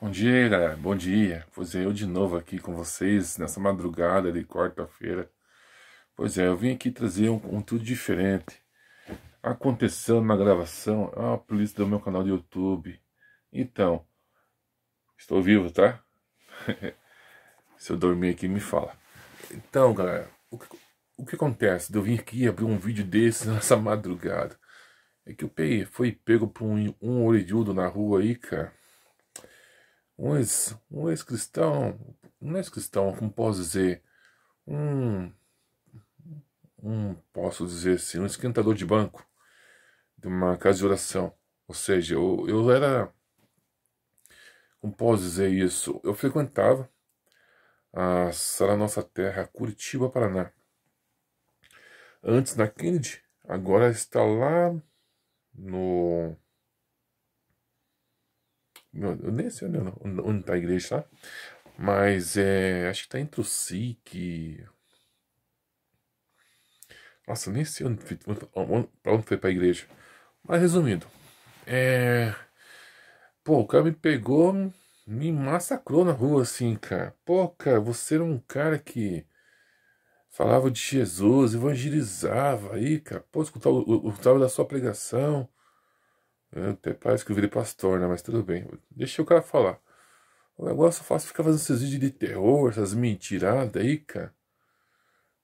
Bom dia, galera. Bom dia. Pois é, eu de novo aqui com vocês nessa madrugada de quarta-feira. Pois é, eu vim aqui trazer um conteúdo diferente. Aconteceu na gravação é a playlist do meu canal do YouTube. Então, estou vivo, tá? Se eu dormir aqui, me fala. Então, galera, o que, o que acontece? Eu vim aqui abrir um vídeo desse nessa madrugada. É que o PI foi pego por um, um orelhudo na rua aí, cara um ex, um ex cristão, um ex cristão, como posso dizer, um, um posso dizer assim, um esquentador de banco de uma casa de oração. Ou seja, eu, eu era, como posso dizer isso, eu frequentava a sala Nossa Terra, Curitiba, Paraná. Antes na Kennedy, agora está lá no eu nem sei onde, onde tá a igreja, tá Mas é, acho que tá entre o SIC. Nossa, nem sei onde, onde, onde foi pra igreja. Mas resumindo, é. Pô, o cara me pegou, me massacrou na rua assim, cara. Pô, cara, você era um cara que falava de Jesus, evangelizava aí, cara. Pô, escutava, escutava da sua pregação. Até parece que eu virei pastor, né? Mas tudo bem. Deixa o cara falar. O negócio eu faço ficar fazendo esses vídeos de terror, essas mentiradas aí, cara.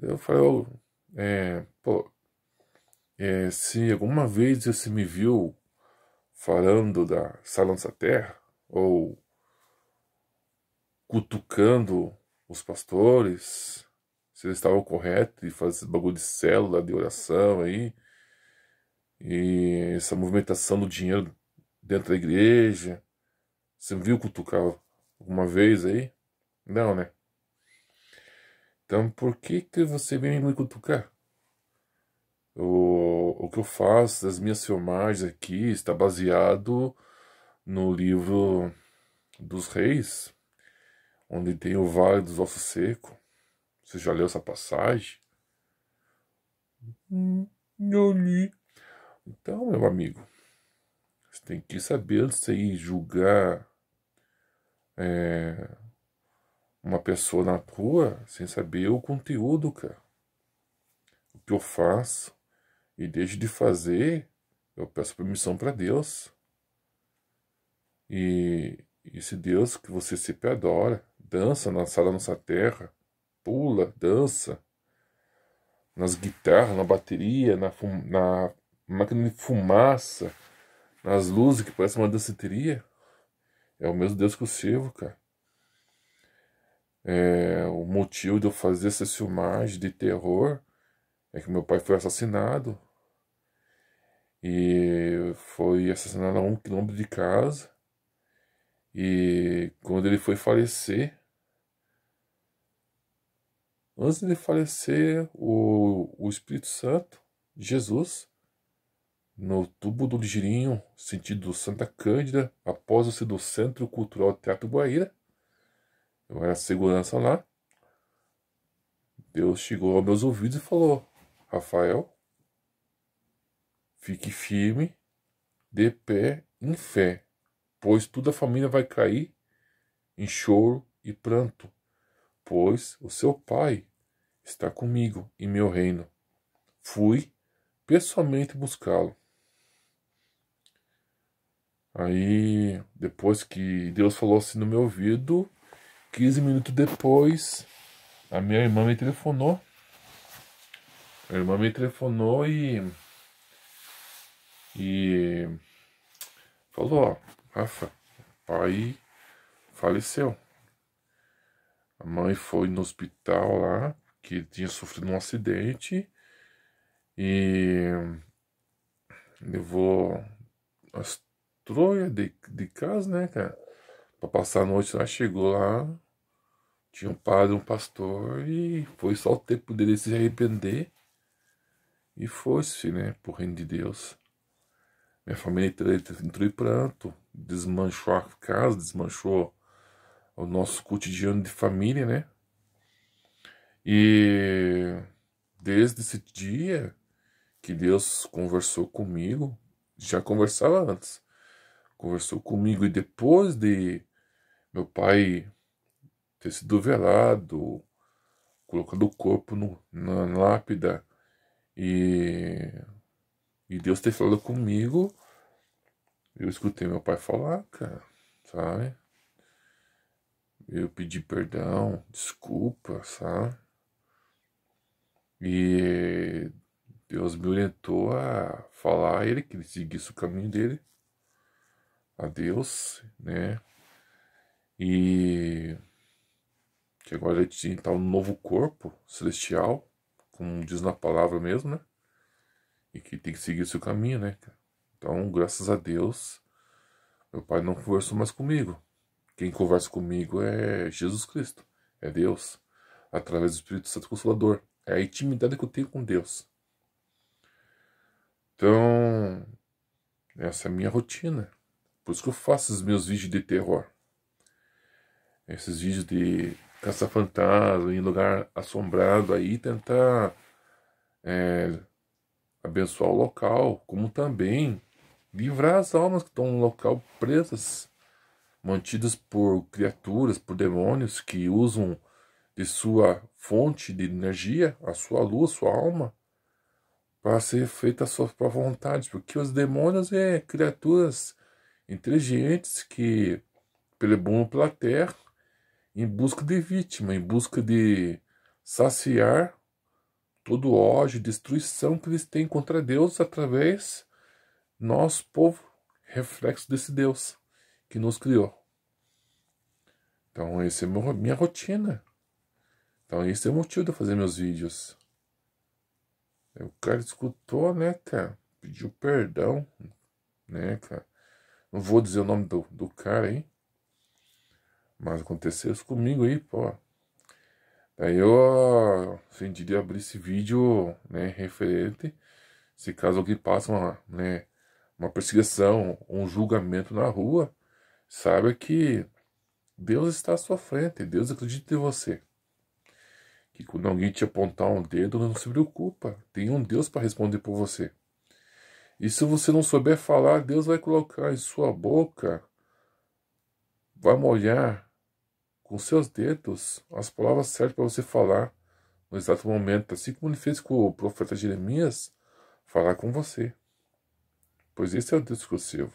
Eu falei, oh, é, pô, é, se alguma vez você me viu falando da Salança Terra, ou cutucando os pastores, se eles estavam corretos e fazer esse bagulho de célula, de oração aí, e essa movimentação do dinheiro dentro da igreja. Você viu cutucar alguma vez aí? Não, né? Então por que, que você vem me cutucar? O, o que eu faço, as minhas filmagens aqui, está baseado no livro dos reis, onde tem o Vale dos Ossos Seco. Você já leu essa passagem? Não hum, li. Então, meu amigo, você tem que saber se ir julgar é, uma pessoa na rua sem saber o conteúdo, cara. O que eu faço e deixo de fazer, eu peço permissão para Deus. E esse Deus que você sempre adora, dança na sala da nossa terra, pula, dança nas guitarras, na bateria, na, na máquina de fumaça, nas luzes que parece uma danceteria. É o mesmo Deus que eu sirvo, cara. É, o motivo de eu fazer essa filmagem de terror é que meu pai foi assassinado. E foi assassinado a um quilômetro de casa. E quando ele foi falecer, antes de falecer, o, o Espírito Santo, Jesus, no Tubo do Ligeirinho, sentido Santa Cândida, após o do Centro Cultural Teatro Guaíra. Eu era segurança lá. Deus chegou aos meus ouvidos e falou: Rafael, fique firme, de pé em fé, pois toda a família vai cair em choro e pranto, pois o seu pai está comigo em meu reino. Fui pessoalmente buscá-lo. Aí, depois que Deus falou assim no meu ouvido, 15 minutos depois, a minha irmã me telefonou. A irmã me telefonou e. E. Falou: Ó, Rafa, pai faleceu. A mãe foi no hospital lá, que tinha sofrido um acidente, e levou as Troia né, de, de casa, né, cara? Pra passar a noite lá, chegou lá, tinha um padre, um pastor, e foi só o tempo dele se arrepender e fosse, né, pro reino de Deus. Minha família inteira entrou em pranto, desmanchou a casa, desmanchou o nosso cotidiano de família, né? E desde esse dia que Deus conversou comigo, já conversava antes, conversou comigo e depois de meu pai ter sido velado, colocado o corpo no, na lápida e, e Deus ter falado comigo, eu escutei meu pai falar, cara, sabe? Eu pedi perdão, desculpa, sabe? E Deus me orientou a falar a ele que ele seguisse o caminho dele a Deus, né? E que agora ele está um novo corpo celestial, como diz na palavra mesmo, né? E que tem que seguir o seu caminho, né? Então, graças a Deus, meu pai não conversou mais comigo. Quem conversa comigo é Jesus Cristo, é Deus, através do Espírito Santo Consolador. É a intimidade que eu tenho com Deus. Então, essa é a minha rotina. Por isso que eu faço os meus vídeos de terror. Esses vídeos de caça-fantasma em lugar assombrado aí, tentar é, abençoar o local, como também livrar as almas que estão no local presas, mantidas por criaturas, por demônios que usam de sua fonte de energia, a sua luz, sua alma, para ser feita a sua própria vontade, porque os demônios é criaturas inteligentes que pelebam pela terra em busca de vítima, em busca de saciar todo o ódio e destruição que eles têm contra Deus através nosso povo, reflexo desse Deus que nos criou. Então, essa é minha rotina. Então, esse é o motivo de eu fazer meus vídeos. O cara escutou, né, cara? Pediu perdão, né, cara? Não vou dizer o nome do, do cara aí. Mas aconteceu isso comigo aí, pô. Daí eu sentiria assim, abrir esse vídeo, né, referente. Se caso alguém passa uma, né, uma perseguição, um julgamento na rua, saiba que Deus está à sua frente, Deus acredita em você. Que quando alguém te apontar um dedo, não se preocupa, tem um Deus para responder por você. E se você não souber falar, Deus vai colocar em sua boca, vai molhar com seus dedos as palavras certas para você falar no exato momento, assim como ele fez com o profeta Jeremias, falar com você. Pois esse é o discursivo.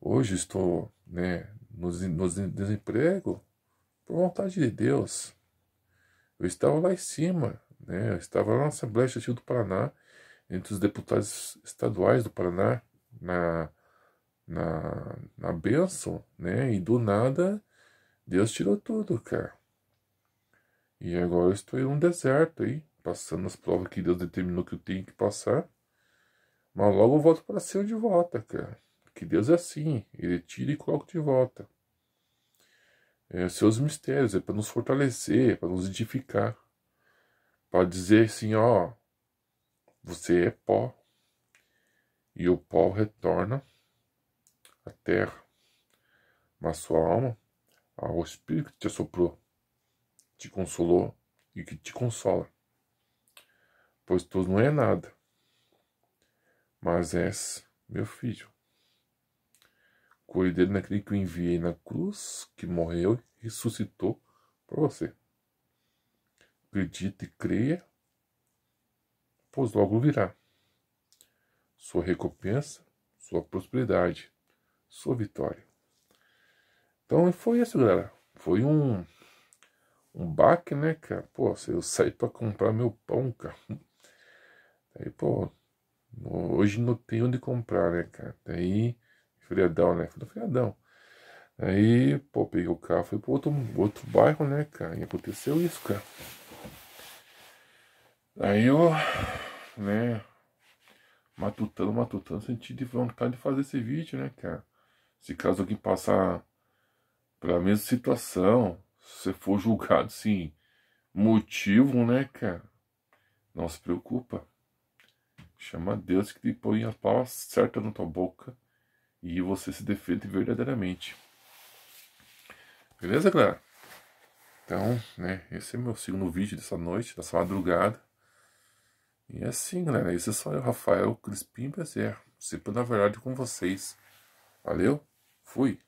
Hoje estou né, no, nos desemprego por vontade de Deus. Eu estava lá em cima, né, eu estava lá na Assembleia Legislativa do Paraná entre os deputados estaduais do Paraná na, na, na benção, né? E do nada, Deus tirou tudo, cara. E agora eu estou em um deserto aí, passando as provas que Deus determinou que eu tenho que passar. Mas logo eu volto para ser de volta, cara. Que Deus é assim, ele tira e coloca de volta. É, seus mistérios, é para nos fortalecer, é para nos edificar. Para dizer assim, ó, você é pó e o pó retorna à terra, mas sua alma ao Espírito que te assoprou, te consolou e que te consola. Pois tu não é nada, mas és meu filho. Cuide naquele que eu enviei na cruz, que morreu e ressuscitou por você. Acredite e creia pois logo virá. Sua recompensa, sua prosperidade, sua vitória. Então foi isso, galera. Foi um um baque, né, cara? Pô, eu saí para comprar meu pão, cara. Aí, pô, hoje não tem onde comprar, né, cara? Daí, feriadão, né? Foi feriadão. Aí, pô, peguei o carro, fui pro outro, outro bairro, né, cara? E aconteceu isso, cara. Aí eu né, matutando, matutando, sentindo vontade de fazer esse vídeo, né, cara? Se caso alguém passar pela mesma situação, se for julgado assim motivo, né, cara? Não se preocupa. Chama a Deus que te põe a palavra certa na tua boca e você se defende verdadeiramente. Beleza, galera? Então, né, esse é meu segundo vídeo dessa noite, dessa madrugada. E é assim, galera. Esse é só eu, Rafael Crispim Bezerra. Sempre na verdade com vocês. Valeu, fui.